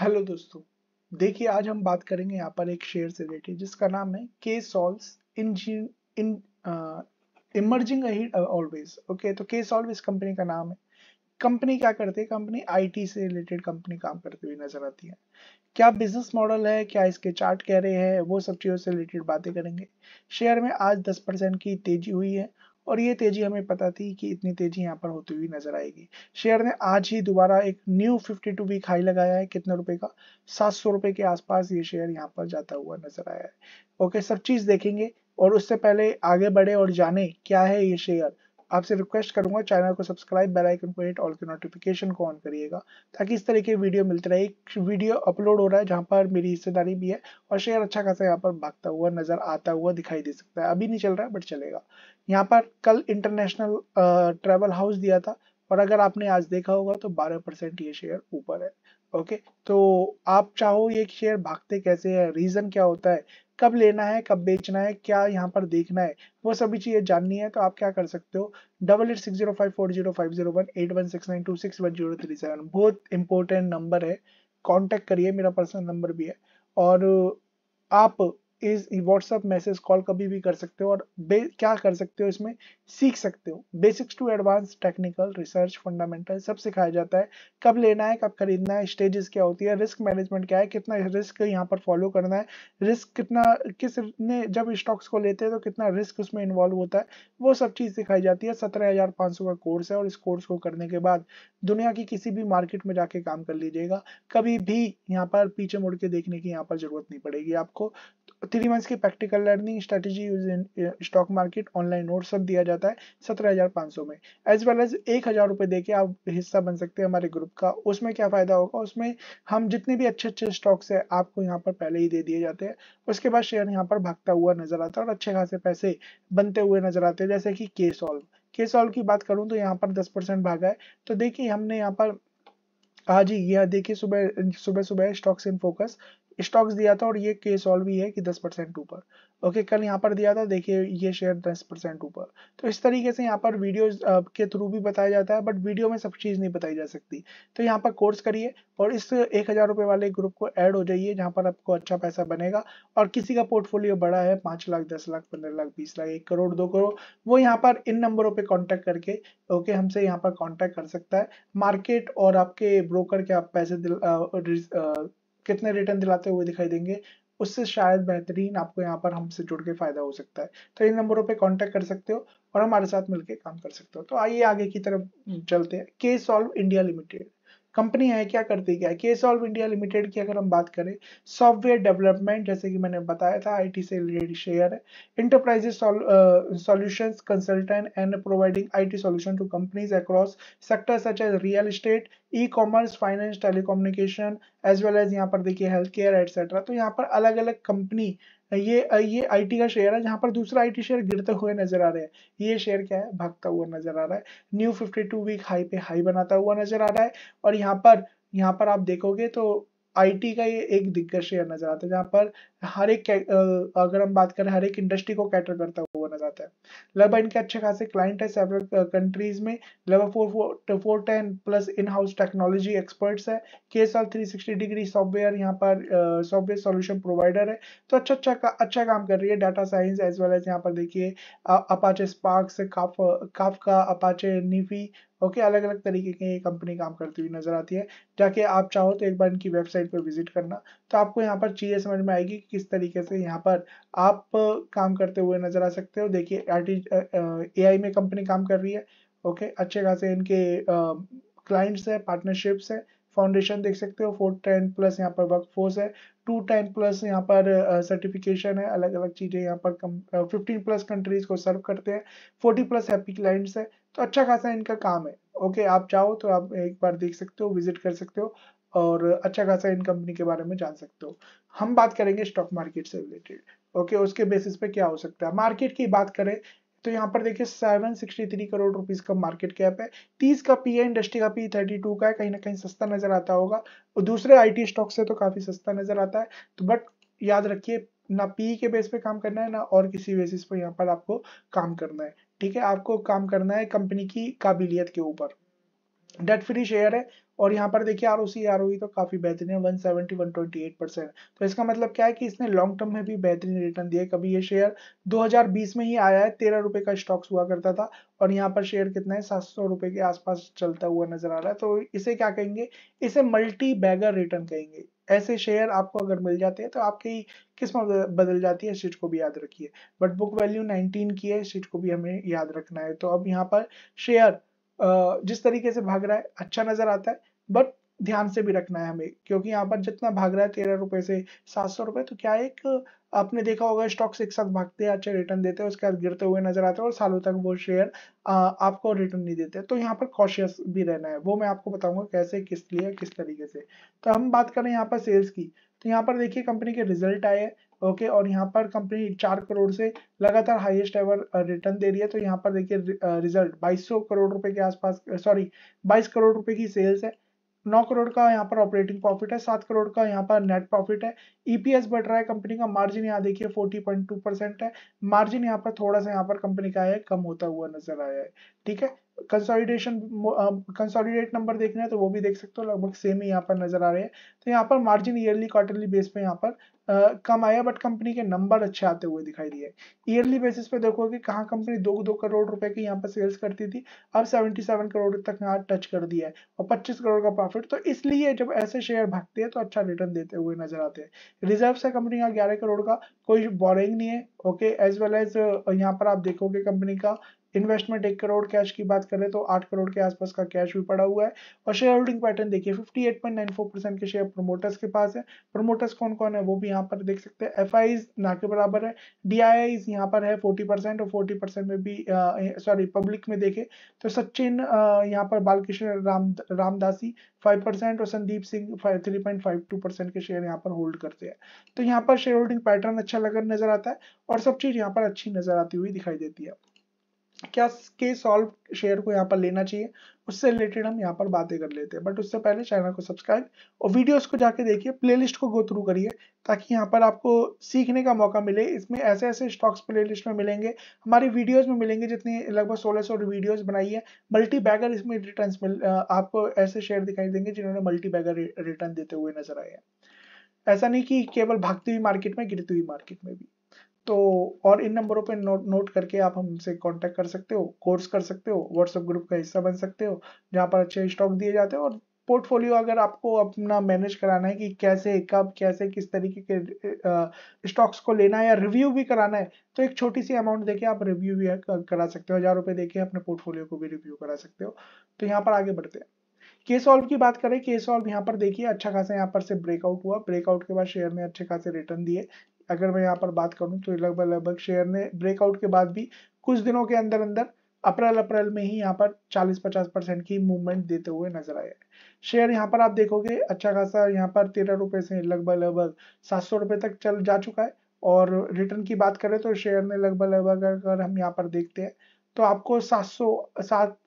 hello दोस्तों देखिए आज हम बात करेंगे यहाँ पर एक शेयर से रिलेटेड जिसका नाम है K solve in emerging always okay तो के सॉल्व इस कंपनी का नाम है कंपनी क्या करती है कंपनी आईटी से रिलेटेड कंपनी काम करती हुई नजर आती है क्या बिजनेस मॉडल है क्या इसके चार्ट कह रहे हैं वो सब चीज़ों से रिलेटेड बातें करेंगे शेयर में आज 10 परसेंट की तेजी हुई है और ये तेजी हमें पता थी कि इतनी तेजी यहाँ पर होती हुई नजर आएगी शेयर ने आज ही दोबारा एक न्यू 52 वीक हाई लगाया है कितने रुपए का सात सौ रुपए के आसपास ये शेयर यहाँ पर जाता हुआ नजर आया है ओके सब चीज देखेंगे और उससे पहले आगे बढ़े और जाने क्या है ये शेयर आपसे रिक्वेस्ट करूंगा चैनल को सब्सक्राइब बेल आइकन को हिट ऑल के नोटिफिकेशन को ऑन करिएगा ताकि इस तरह के वीडियो मिलते रहे एक वीडियो अपलोड हो रहा है जहाँ पर मेरी हिस्सेदारी भी है और शेयर अच्छा खासा यहाँ पर भागता हुआ नजर आता हुआ दिखाई दे सकता है अभी नहीं चल रहा है बट चलेगा यहाँ पर कल इंटरनेशनल ट्रेवल हाउस दिया था और अगर आपने आज देखा होगा तो बारह परसेंट ये शेयर ऊपर है ओके तो आप चाहो ये शेयर भागते कैसे है रीजन क्या होता है कब लेना है कब बेचना है क्या यहाँ पर देखना है वो सभी चीजें जाननी है तो आप क्या कर सकते हो double eight six zero five four zero five zero one eight one six nine two six one zero three seven बहुत इंपॉर्टेंट नंबर है कांटेक्ट करिए मेरा पर्सनल नंबर भी है और आप इज व्हाट्सएप मैसेज कॉल कभी भी कर सकते हो और क्या कर सकते हो इसमें सीख सकते हो basics to advance technical research fundamental सब सिखाया जाता है कब लेना है कब खरीदना है स्टेजेस क्या होती है रिस्क मैनेजमेंट क्या है कितना रिस्क यहाँ पर फॉलो करना है रिस्क कितना किसने जब स्टॉक्स को लेते हैं तो कितना रिस्क उसमें इन्वॉल्व होता है वो सब चीज़ सिखाई जाती है सत्रह हज़ार सौ का कोर्स है और इस कोर्स को करने के बाद दुनिया की किसी भी मार्केट में जाके काम कर लीजिएगा कभी भी यहाँ पर पीछे मुड़ के देखने की यहाँ पर ज़रूरत नहीं पड़ेगी आपको थ्री मंथ्स की practical learning strategy use in stock market online note सब दिया जाता है सत्रह हजार पाँच सौ में एज वेल एज एक हजार रुपये दे के आप हिस्सा बन सकते हैं हमारे ग्रुप का उसमें क्या फ़ायदा होगा उसमें हम जितने भी अच्छे अच्छे स्टॉक्स है आपको यहाँ पर पहले ही दे दिए जाते हैं उसके बाद शेयर यहाँ पर भागता हुआ नजर आता है और अच्छे खासे पैसे बनते हुए नजर आते हैं जैसे कि के सॉल्व के सॉल्व की बात करूँ तो यहाँ पर दस परसेंट भागा है तो देखिए हमने यहाँ पर हाँ जी यह देखिए सुबह सुबह सुबह स्टॉक्स इन फोकस स्टॉक्स दिया था और ये केस ऑल भी है कि 10 परसेंट ऊपर ओके कल यहाँ पर दिया था देखिए ये शेयर 10 परसेंट ऊपर तो इस तरीके से यहाँ पर वीडियोस के थ्रू भी बताया जाता है बट वीडियो में सब चीज़ नहीं बताई जा सकती तो यहाँ पर कोर्स करिए और इस एक हज़ार रुपये वाले ग्रुप को ऐड हो जाइए जहाँ पर आपको अच्छा पैसा बनेगा और किसी का पोर्टफोलियो बड़ा है पाँच लाख दस लाख पंद्रह लाख बीस लाख एक करोड़ दो करोड़ वो यहाँ पर इन नंबरों पर कॉन्टैक्ट करके ओके हमसे यहाँ पर कॉन्टैक्ट कर सकता है मार्केट और आपके ब्रोकर के आप पैसे कितने रिटर्न दिलाते हुए दिखाई देंगे उससे शायद बेहतरीन आपको यहाँ पर हमसे जुड़ के फायदा हो सकता है तो इन नंबरों पे कांटेक्ट कर सकते हो और हमारे साथ मिलकर काम कर सकते हो तो आइए आगे की तरफ चलते हैं के सॉल्व इंडिया लिमिटेड कंपनी है क्या करती क्या है के सॉल्व इंडिया लिमिटेड की अगर हम बात करें सॉफ्टवेयर डेवलपमेंट जैसे कि मैंने बताया था आईटी से रिलेटेड शेयर है enterprises solution consultant and providing IT solution to companies across sector such as real estate e commerce finance telecommunication as well as यहाँ पर देखिए हेल्थ केयर एटसेट्रा तो यहाँ पर अलग अलग कंपनी ये ये आईटी का शेयर है जहां पर दूसरा आईटी शेयर गिरते हुए नजर आ रहे हैं ये शेयर क्या है भागता हुआ नजर आ रहा है न्यू 52 वीक हाई पे हाई बनाता हुआ नजर आ रहा है और यहाँ पर यहाँ पर आप देखोगे तो आईटी का ये एक दिग्गज शेयर नजर आता है जहाँ पर हर एक अगर हम बात करें हर एक इंडस्ट्री को कैटर करता हुआ नजर आता है लगभग मतलब इनके अच्छे खासे क्लाइंट है सेवरल कंट्रीज में लगभग four four four ten plus in house technology experts है K S three sixty degree software यहाँ पर सॉफ्टवेयर सोल्यूशन प्रोवाइडर है तो अच्छा अच्छा का, अच्छा काम कर रही है data science as well as यहाँ पर देखिए अपाचे स्पार्क्स काफ काफ का अपाचे निफी ओके अलग अलग तरीके की ये कंपनी काम करती हुई नजर आती है जाके आप चाहो तो एक बार इनकी वेबसाइट पर विजिट करना तो आपको यहाँ पर चीज़ें समझ में आएगी कि किस तरीके से यहाँ पर आप काम करते हुए नजर आ सकते हो देखिए ए आई में कंपनी काम कर रही है ओके अच्छे खासे इनके क्लाइंट्स है पार्टनरशिप्स है फाउंडेशन देख सकते हो फोर टेन प्लस यहाँ पर वर्क फोर्स है टू टेन प्लस यहाँ पर सर्टिफिकेशन है अलग अलग चीज़ें यहाँ पर फिफ्टीन प्लस कंट्रीज को सर्व करते हैं फोर्टी प्लस हैप्पी क्लाइंट्स है तो अच्छा खासा इनका काम है ओके आप चाहो तो आप एक बार देख सकते हो विजिट कर सकते हो और अच्छा खासा इन कंपनी के बारे में जान सकते हो हम बात करेंगे स्टॉक मार्केट से रिलेटेड ओके उसके बेसिस पे क्या हो सकता है मार्केट की बात करें तो यहाँ पर देखिए थ्री करोड़ रुपीज का मार्केट कैप है तीस का पी है इंडस्ट्री का पी थर्टी टू का है कहीं ना कहीं सस्ता नजर आता होगा और दूसरे आईटी स्टॉक से तो काफी सस्ता नजर आता है तो बट याद रखिए ना पी के बेस पे काम करना है ना और किसी बेसिस पर यहाँ पर आपको काम करना है ठीक है आपको काम करना है कंपनी की काबिलियत के ऊपर डेट फ्री शेयर है और यहाँ पर देखिए R O C R O तो काफ़ी बेहतरीन है 170 128 तो इसका मतलब क्या है कि इसने लॉन्ग टर्म में भी बेहतरीन रिटर्न दिया कभी ये शेयर 2020 में ही आया है तेरह रुपए का स्टॉक्स हुआ करता था और यहाँ पर शेयर कितना है सात सौ रुपए के आसपास चलता हुआ नजर आ रहा है तो इसे क्या कहेंगे इसे मल्टी बैगर रिटर्न कहेंगे ऐसे शेयर आपको अगर मिल जाते हैं तो आपकी किस्मत बदल जाती है इस चीज़ को भी याद रखिए बट बुक वैल्यू 19 की है इस चीज़ को भी हमें याद रखना है तो अब यहाँ पर शेयर जिस तरीके से भाग रहा है अच्छा नज़र आता है बट ध्यान से भी रखना है हमें क्योंकि यहाँ पर जितना भाग रहा है तेरह रुपए से सात सौ रुपए तो क्या एक आपने देखा होगा स्टॉक्स एक साथ भागते हैं अच्छे रिटर्न देते हैं उसके बाद गिरते हुए नजर आते हैं और सालों तक वो शेयर आपको रिटर्न नहीं देते तो यहाँ पर कॉशियस भी रहना है वो मैं आपको बताऊंगा कैसे किस लिए किस तरीके से तो हम बात करें यहाँ पर सेल्स की तो यहाँ पर देखिए कंपनी के रिजल्ट आए हैं ओके और यहाँ पर कंपनी चार करोड़ से लगातार हाईएस्ट एवर रिटर्न दे रही है तो यहाँ पर देखिए रिजल्ट बाईस करोड़ रुपए के आसपास सॉरी बाईस करोड़ रुपए की सेल्स है नौ करोड़ का यहाँ पर ऑपरेटिंग प्रॉफिट है सात करोड़ का यहाँ पर नेट प्रॉफिट है ईपीएस e बढ़ रहा है कंपनी का मार्जिन यहाँ देखिए फोर्टी पॉइंट टू परसेंट है मार्जिन यहाँ पर थोड़ा सा यहाँ पर कंपनी का है कम होता हुआ नजर आया है ठीक है कंसोलिडेशन कंसोलिडेट नंबर देखना है तो वो भी देख सकते हो लगभग सेम ही यहाँ पर नजर आ रहे हैं तो यहाँ पर मार्जिन ईयरली क्वार्टरली बेस पे यहाँ पर कम आया बट कंपनी के नंबर अच्छे आते हुए दिखाई दिए ईयरली बेसिस पे देखो कि कहाँ कंपनी दो दो करोड़ रुपए की यहाँ पर सेल्स करती थी अब 77 करोड़ तक यहाँ टच कर दिया है और 25 करोड़ का प्रॉफिट तो इसलिए जब ऐसे शेयर भागते हैं तो अच्छा रिटर्न देते हुए नजर आते हैं रिजर्व है कंपनी का ग्यारह करोड़ का कोई बोरिंग नहीं है ओके एज वेल एज यहाँ पर आप देखोगे कंपनी का इन्वेस्टमेंट एक करोड़ कैश की बात करें तो आठ करोड़ के आसपास का कैश भी पड़ा हुआ है और शेयर होल्डिंग पैटर्न देखिए 58.94 परसेंट के शेयर प्रमोटर्स के पास है प्रमोटर्स कौन कौन है वो भी यहाँ पर देख सकते हैं एफ आईज ना के बराबर है डी आई आईज यहाँ पर है 40 परसेंट और 40 परसेंट में भी सॉरी पब्लिक में देखे तो सचिन यहाँ पर बालकृष्ण राम रामदासी फाइव परसेंट और Sandeep Singh three point five two percent के शेयर यहाँ पर होल्ड करते हैं तो यहाँ पर शेयर होल्डिंग पैटर्न अच्छा लगा नजर आता है और सब चीज यहाँ पर अच्छी नजर आती हुई दिखाई देती है क्या के सॉल्व शेयर को यहाँ पर लेना चाहिए उससे रिलेटेड हम यहाँ पर बातें कर लेते हैं बट उससे पहले चैनल को सब्सक्राइब और वीडियोस को जाके देखिए प्लेलिस्ट को गो थ्रू करिए ताकि यहाँ पर आपको सीखने का मौका मिले इसमें ऐसे ऐसे स्टॉक्स प्लेलिस्ट में मिलेंगे हमारी वीडियोस में मिलेंगे जितनी लगभग सोलह सौ वीडियोज बनाई है मल्टी बैगर इसमें रिटर्न आपको ऐसे शेयर दिखाई देंगे जिन्होंने मल्टी बैगर रिटर्न देते हुए नजर आए हैं ऐसा नहीं कि केवल भागती हुई मार्केट में गिरती हुई मार्केट में भी तो और इन नंबरों पर नोट नोट करके आप हमसे कांटेक्ट कर सकते हो कोर्स कर सकते हो व्हाट्सएप ग्रुप का हिस्सा बन सकते हो जहाँ पर अच्छे स्टॉक दिए जाते हैं और पोर्टफोलियो अगर आपको अपना मैनेज कराना है कि कैसे कब कैसे किस तरीके के स्टॉक्स को लेना है या रिव्यू भी कराना है तो एक छोटी सी अमाउंट देके आप रिव्यू भी करा सकते हो हज़ार रुपए देके अपने पोर्टफोलियो को भी रिव्यू करा सकते हो तो यहाँ पर आगे बढ़ते हैं के सॉल्व की बात करें के सॉल्व यहाँ पर देखिए अच्छा खासा यहाँ पर से ब्रेकआउट हुआ ब्रेकआउट के बाद शेयर ने अच्छे खासे रिटर्न दिए अगर मैं यहाँ पर बात करूँ तो लगभग लगभग शेयर ने ब्रेकआउट के बाद भी कुछ दिनों के अंदर अंदर अप्रैल अप्रैल में ही यहाँ पर 40-50 परसेंट की मूवमेंट देते हुए नजर आए शेयर यहाँ पर आप देखोगे अच्छा खासा यहाँ पर तेरह रुपए से लगभग लगभग सात सौ रुपए तक चल जा चुका है और रिटर्न की बात करें तो शेयर ने लगभग लगभग अगर हम यहाँ पर देखते हैं तो आपको सात सौ सात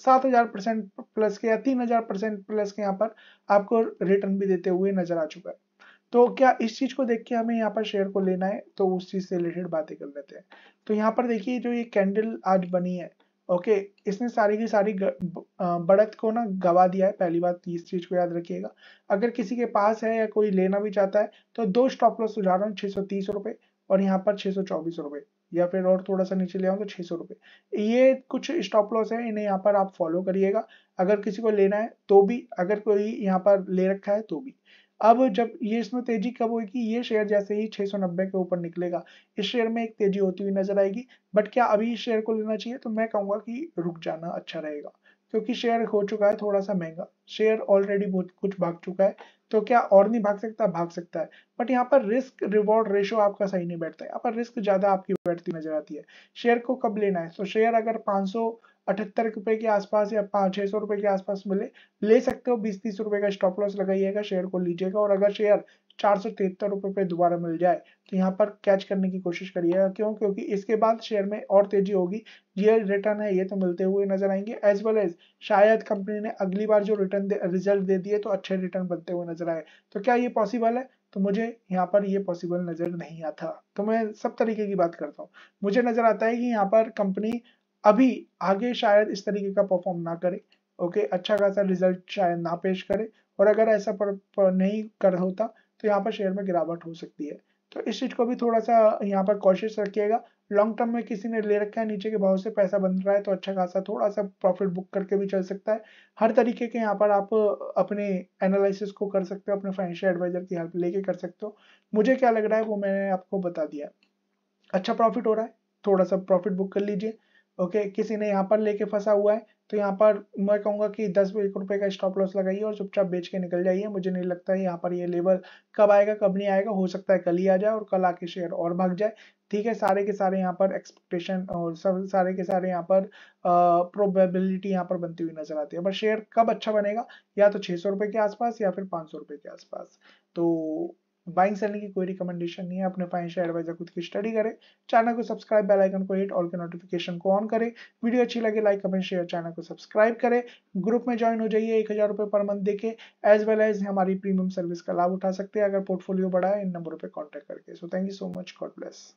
सात हजार परसेंट प्लस के या तीन हजार परसेंट प्लस के यहाँ पर आपको रिटर्न भी देते हुए नजर आ चुका है तो क्या इस चीज को देख के हमें यहाँ पर शेयर को लेना है तो उस चीज से रिलेटेड बातें कर लेते हैं तो यहाँ पर देखिए जो ये कैंडल आज बनी है ओके इसने सारी की सारी बढ़त को ना गवा दिया है पहली बात इस चीज को याद रखिएगा अगर किसी के पास है या कोई लेना भी चाहता है तो दो स्टॉप लॉस सुझा रहा हूँ छह सौ तीस रुपए और यहाँ पर छह सौ चौबीस रुपए या फिर और थोड़ा सा नीचे ले आऊँ तो छह सौ रुपए ये कुछ स्टॉप लॉस है इन्हें यहाँ पर आप फॉलो करिएगा अगर किसी को लेना है तो भी अगर कोई यहाँ पर ले रखा है तो भी अब जब ये इसमें तेजी कब होगी ये शेयर जैसे ही 690 के ऊपर निकलेगा इस शेयर में एक तेजी होती हुई नजर आएगी बट क्या अभी इस शेयर को लेना चाहिए तो मैं कहूंगा कि रुक जाना अच्छा रहेगा क्योंकि शेयर हो चुका है थोड़ा सा महंगा शेयर ऑलरेडी बहुत कुछ भाग चुका है तो क्या और नहीं भाग सकता भाग सकता है बट यहाँ पर रिस्क रिवॉर्ड रेशो आपका सही नहीं बैठता है यहाँ पर रिस्क ज़्यादा आपकी बैठती नजर आती है शेयर को कब लेना है तो शेयर अगर पांच अठहत्तर रुपए के आसपास या पाँच छह सौ रुपए के आसपास मिले ले सकते हो बीस तीस रुपए का स्टॉप लॉस लगाइएगा शेयर को लीजिएगा और अगर शेयर चार सौ तिहत्तर रुपए पे दोबारा मिल जाए तो यहाँ पर कैच करने की कोशिश करिएगा क्यों क्योंकि इसके बाद शेयर में और तेजी होगी ये रिटर्न है ये तो मिलते हुए नजर आएंगे एज वेल एज शायद कंपनी ने अगली बार जो रिटर्न रिजल्ट दे दिए तो अच्छे रिटर्न बनते हुए नजर आए तो क्या ये पॉसिबल है तो मुझे यहाँ पर ये पॉसिबल नजर नहीं आता तो मैं सब तरीके की बात करता हूँ मुझे नजर आता है कि यहाँ पर कंपनी अभी आगे शायद इस तरीके का परफॉर्म ना करे ओके अच्छा खासा रिजल्ट शायद ना पेश करे और अगर ऐसा पर, पर नहीं कर होता तो यहाँ पर शेयर में गिरावट हो सकती है तो इस चीज़ को भी थोड़ा सा यहाँ पर कॉशियस रखिएगा लॉन्ग टर्म में किसी ने ले रखा है नीचे के भाव से पैसा बन रहा है तो अच्छा खासा थोड़ा सा प्रॉफिट बुक करके भी चल सकता है हर तरीके के यहाँ पर आप अपने एनालिसिस को कर सकते हो अपने फाइनेंशियल एडवाइजर की हेल्प लेके कर सकते हो मुझे क्या लग रहा है वो मैंने आपको बता दिया अच्छा प्रॉफिट हो रहा है थोड़ा सा प्रॉफिट बुक कर लीजिए ओके किसी ने यहाँ पर लेके फंसा हुआ है तो यहाँ पर मैं कहूँगा कि दस एक रुपये का स्टॉप लॉस लगाइए और चुपचाप बेच के निकल जाइए मुझे नहीं लगता है यहाँ पर ये लेवल कब आएगा कब नहीं आएगा हो सकता है कल ही आ जाए और कल आके शेयर और भाग जाए ठीक है सारे के सारे यहाँ पर एक्सपेक्टेशन और सब सारे के सारे यहाँ पर प्रोबेबिलिटी यहाँ पर बनती हुई नजर आती है बट शेयर कब अच्छा बनेगा या तो छः सौ के आसपास या फिर पाँच सौ के आसपास तो बाइंग सेलिंग की कोई रिकमेंडेशन नहीं है अपने फाइनेंशियल एडवाइजर खुद की स्टडी करें चैनल को सब्सक्राइब बेल आइकन को हिट ऑल के नोटिफिकेशन को ऑन करें वीडियो अच्छी लगे लाइक कमेंट शेयर चैनल को सब्सक्राइब करें ग्रुप में ज्वाइन हो जाइए एक हज़ार रुपये पर मंथ देके एज वेल एज हमारी प्रीमियम सर्विस का लाभ उठा सकते हैं अगर पोर्टफोलियो बढ़ाए है इन नंबरों पर कॉन्टैक्ट करके so thank you so much God bless